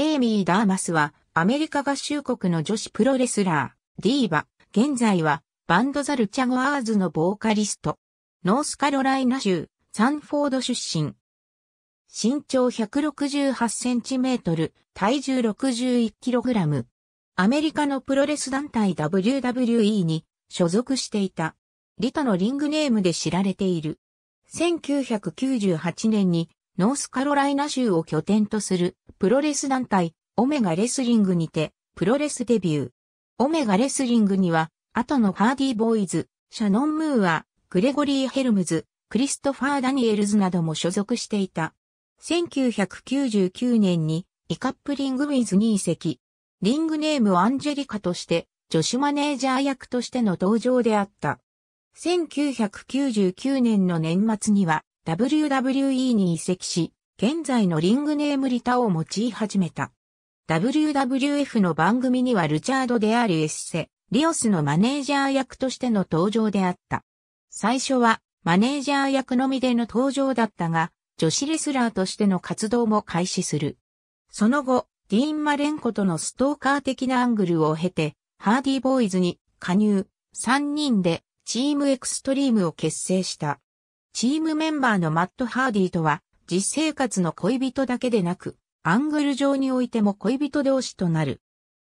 エイミー・ダーマスは、アメリカ合衆国の女子プロレスラー、ディーバ、現在は、バンドザルチャゴアーズのボーカリスト。ノースカロライナ州、サンフォード出身。身長168センチメートル、体重61キログラム。アメリカのプロレス団体 WWE に所属していた。リトのリングネームで知られている。1998年にノースカロライナ州を拠点とするプロレス団体オメガレスリングにてプロレスデビュー。オメガレスリングには後のハーディーボーイズ、シャノン・ムーア、グレゴリー・ヘルムズ、クリストファー・ダニエルズなども所属していた。1999年にイカップリングウィズに移籍。リングネームアンジェリカとして女子マネージャー役としての登場であった。1999年の年末には WWE に移籍し、現在のリングネームリタを用い始めた。WWF の番組にはルチャード・であるエッセ、リオスのマネージャー役としての登場であった。最初はマネージャー役のみでの登場だったが、女子レスラーとしての活動も開始する。その後、ディーン・マレンコとのストーカー的なアングルを経て、ハーディーボーイズに加入、3人でチームエクストリームを結成した。チームメンバーのマット・ハーディとは、実生活の恋人だけでなく、アングル上においても恋人同士となる。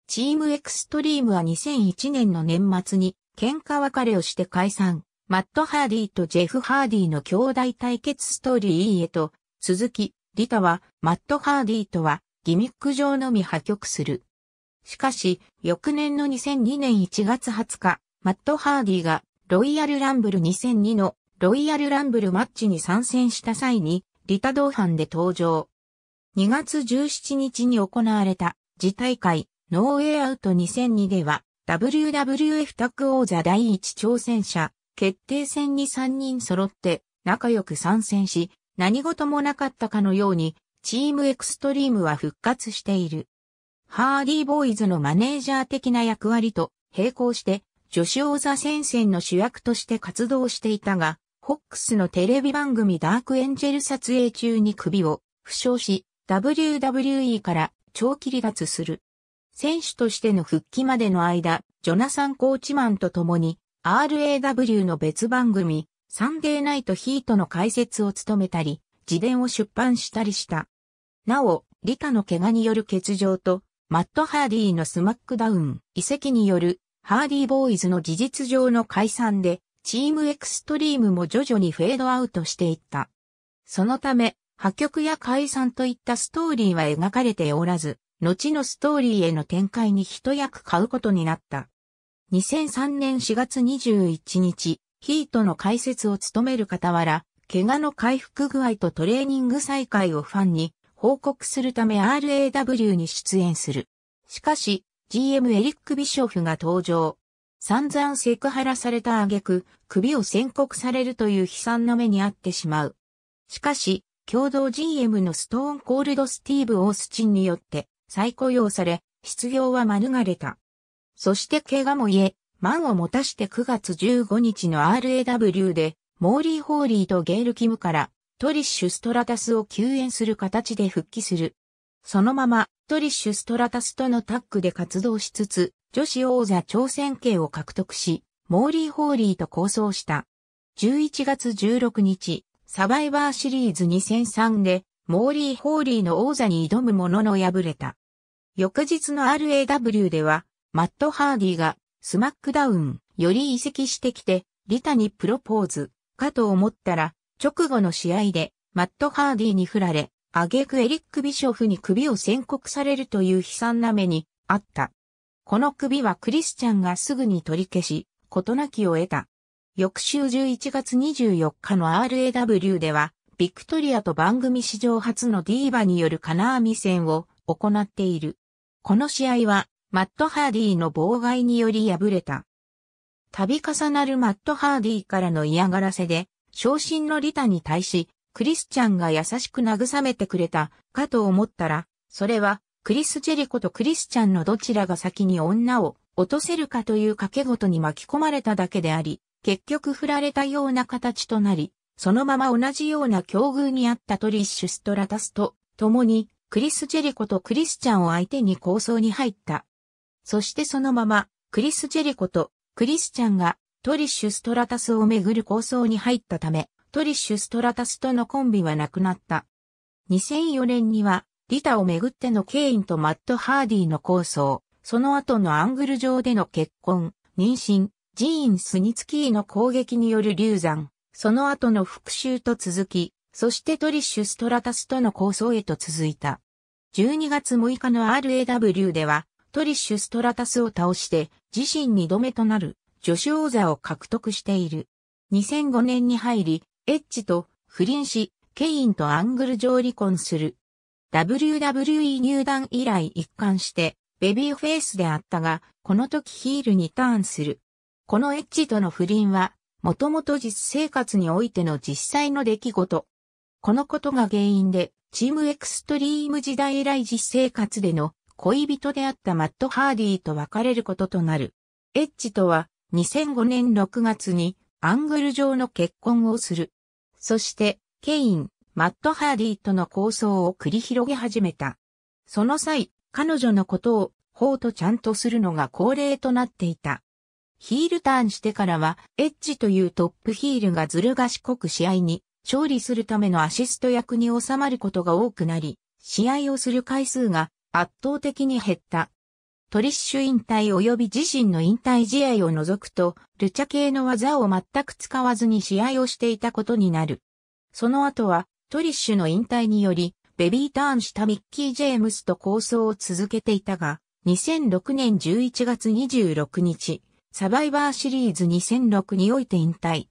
チームエクストリームは2001年の年末に喧嘩別れをして解散。マット・ハーディとジェフ・ハーディの兄弟対決ストーリーへと、続き、リタは、マット・ハーディとは、ギミック上のみ破局する。しかし、翌年の2002年1月20日、マット・ハーディが、ロイヤル・ランブル2002のロイヤルランブルマッチに参戦した際に、リタ同伴で登場。2月17日に行われた、次大会、ノーウェイアウト2002では、WWF タッグ王座第一挑戦者、決定戦に3人揃って、仲良く参戦し、何事もなかったかのように、チームエクストリームは復活している。ハーディーボーイズのマネージャー的な役割と並行して、女子王座戦線の主役として活動していたが、ックスのテレビ番組ダークエンジェル撮影中に首を負傷し、WWE から長期離脱する。選手としての復帰までの間、ジョナサン・コーチマンと共に RAW の別番組、サンデーナイトヒートの解説を務めたり、自伝を出版したりした。なお、リカの怪我による欠場と、マット・ハーディーのスマックダウン遺跡によるハーディーボーイズの事実上の解散で、チームエクストリームも徐々にフェードアウトしていった。そのため、破局や解散といったストーリーは描かれておらず、後のストーリーへの展開に一役買うことになった。2003年4月21日、ヒートの解説を務める傍ら、怪我の回復具合とトレーニング再開をファンに報告するため RAW に出演する。しかし、GM エリック・ビショフが登場。散々セクハラされた挙句、首を宣告されるという悲惨な目に遭ってしまう。しかし、共同 GM のストーンコールドスティーブ・オースチンによって再雇用され、失業は免れた。そして怪我も言え、満を持たして9月15日の RAW で、モーリー・ホーリーとゲール・キムからトリッシュ・ストラタスを救援する形で復帰する。そのままトリッシュ・ストラタスとのタッグで活動しつつ、女子王座挑戦権を獲得し、モーリー・ホーリーと構想した。11月16日、サバイバーシリーズ2003で、モーリー・ホーリーの王座に挑むものの敗れた。翌日の RAW では、マット・ハーディが、スマックダウン、より移籍してきて、リタにプロポーズ、かと思ったら、直後の試合で、マット・ハーディに振られ、あげくエリック・ビショフに首を宣告されるという悲惨な目に、あった。この首はクリスチャンがすぐに取り消し、事なきを得た。翌週11月24日の RAW では、ビクトリアと番組史上初のディーバによる金網戦を行っている。この試合は、マット・ハーディーの妨害により敗れた。度重なるマット・ハーディーからの嫌がらせで、昇進のリタに対し、クリスチャンが優しく慰めてくれた、かと思ったら、それは、クリス・ジェリコとクリスチャンのどちらが先に女を落とせるかという掛け事に巻き込まれただけであり、結局振られたような形となり、そのまま同じような境遇にあったトリッシュ・ストラタスと共にクリス・ジェリコとクリスチャンを相手に構想に入った。そしてそのままクリス・ジェリコとクリスチャンがトリッシュ・ストラタスをめぐる構想に入ったため、トリッシュ・ストラタスとのコンビはなくなった。2004年にはリタをめぐってのケインとマット・ハーディの構想、その後のアングル上での結婚、妊娠、ジーン・スニツキーの攻撃による流産、その後の復讐と続き、そしてトリッシュ・ストラタスとの構想へと続いた。12月6日の RAW では、トリッシュ・ストラタスを倒して、自身2度目となる、女子王座を獲得している。2005年に入り、エッジと不倫し、ケインとアングル上離婚する。WWE 入団以来一貫して、ベビーフェイスであったが、この時ヒールにターンする。このエッジとの不倫は、もともと実生活においての実際の出来事。このことが原因で、チームエクストリーム時代以来実生活での恋人であったマット・ハーディーと別れることとなる。エッジとは、2005年6月にアングル上の結婚をする。そして、ケイン、マット・ハーディーとの構想を繰り広げ始めた。その際、彼女のことを、ホとちゃんとするのが恒例となっていた。ヒールターンしてからは、エッジというトップヒールがずる賢く試合に勝利するためのアシスト役に収まることが多くなり、試合をする回数が圧倒的に減った。トリッシュ引退及び自身の引退試合を除くと、ルチャ系の技を全く使わずに試合をしていたことになる。その後は、トリッシュの引退により、ベビーターンしたミッキー・ジェームスと構想を続けていたが、2006年11月26日、サバイバーシリーズ2006において引退。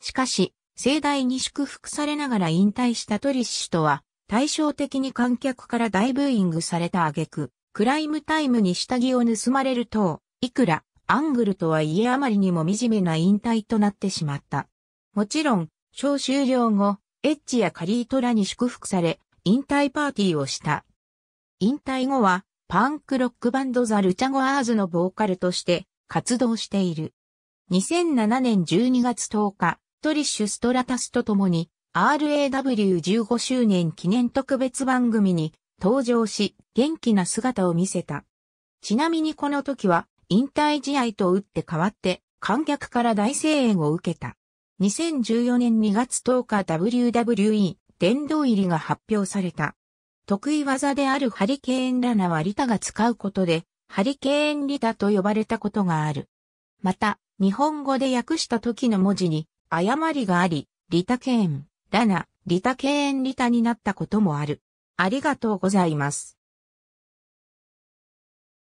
しかし、盛大に祝福されながら引退したトリッシュとは、対照的に観客から大ブーイングされた挙句、クライムタイムに下着を盗まれると、いくら、アングルとはいえあまりにも惨めな引退となってしまった。もちろん、小終了後、エッジやカリートラに祝福され、引退パーティーをした。引退後は、パンクロックバンドザ・ルチャゴアーズのボーカルとして活動している。2007年12月10日、トリッシュ・ストラタスと共に RAW15 周年記念特別番組に登場し、元気な姿を見せた。ちなみにこの時は、引退試合と打って変わって、観客から大声援を受けた。2014年2月10日 WWE 殿堂入りが発表された。得意技であるハリケーンラナはリタが使うことで、ハリケーンリタと呼ばれたことがある。また、日本語で訳した時の文字に誤りがあり、リタケーン、ラナ、リタケーンリタになったこともある。ありがとうございます。